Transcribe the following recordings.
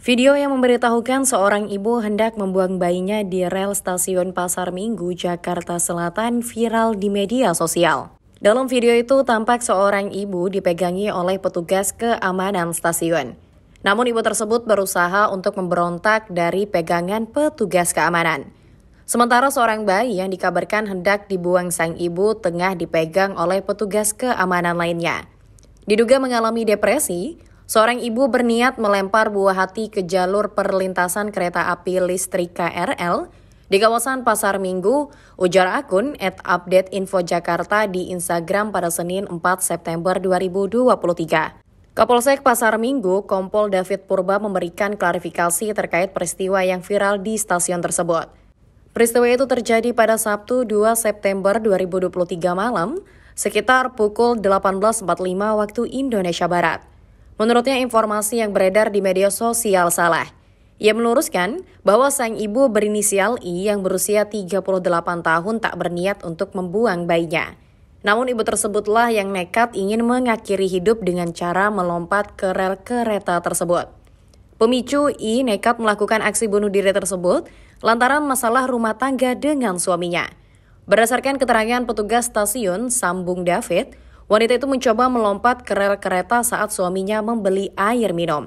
Video yang memberitahukan seorang ibu hendak membuang bayinya di rel stasiun Pasar Minggu, Jakarta Selatan viral di media sosial. Dalam video itu tampak seorang ibu dipegangi oleh petugas keamanan stasiun. Namun ibu tersebut berusaha untuk memberontak dari pegangan petugas keamanan. Sementara seorang bayi yang dikabarkan hendak dibuang sang ibu tengah dipegang oleh petugas keamanan lainnya. Diduga mengalami depresi, Seorang ibu berniat melempar buah hati ke jalur perlintasan kereta api listrik KRL di kawasan Pasar Minggu, ujar akun at update info Jakarta di Instagram pada Senin 4 September 2023. Kapolsek Pasar Minggu, Kompol David Purba memberikan klarifikasi terkait peristiwa yang viral di stasiun tersebut. Peristiwa itu terjadi pada Sabtu 2 September 2023 malam, sekitar pukul 18.45 waktu Indonesia Barat. Menurutnya informasi yang beredar di media sosial salah. Ia meluruskan bahwa sang ibu berinisial I yang berusia 38 tahun tak berniat untuk membuang bayinya. Namun ibu tersebutlah yang nekat ingin mengakhiri hidup dengan cara melompat ke rel kereta tersebut. Pemicu I nekat melakukan aksi bunuh diri tersebut lantaran masalah rumah tangga dengan suaminya. Berdasarkan keterangan petugas stasiun Sambung David, Wanita itu mencoba melompat ke rel kereta saat suaminya membeli air minum.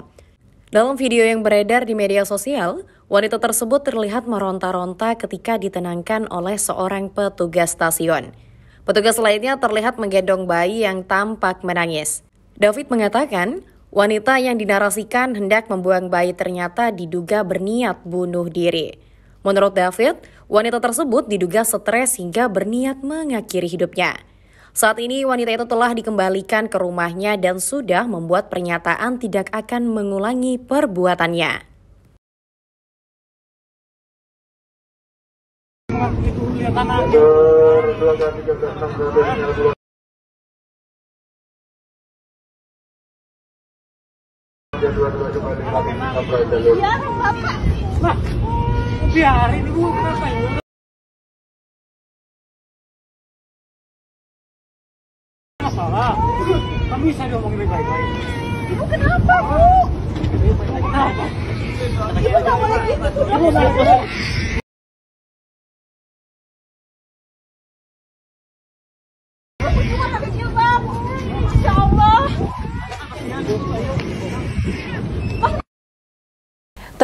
Dalam video yang beredar di media sosial, wanita tersebut terlihat meronta-ronta ketika ditenangkan oleh seorang petugas stasiun. Petugas lainnya terlihat menggendong bayi yang tampak menangis. David mengatakan, wanita yang dinarasikan hendak membuang bayi ternyata diduga berniat bunuh diri. Menurut David, wanita tersebut diduga stres hingga berniat mengakhiri hidupnya. Saat ini wanita itu telah dikembalikan ke rumahnya dan sudah membuat pernyataan tidak akan mengulangi perbuatannya. Iya, Biarin ibu kenapa ibu? masalah. Kamu bisa diomongin baik-baik. Ibu kenapa, Bu? kenapa? Ibu boleh gitu.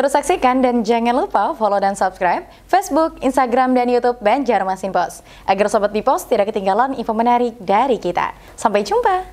Terus saksikan dan jangan lupa follow dan subscribe Facebook, Instagram, dan Youtube Banjarmasin Post. Agar Sobat di tidak ketinggalan info menarik dari kita. Sampai jumpa!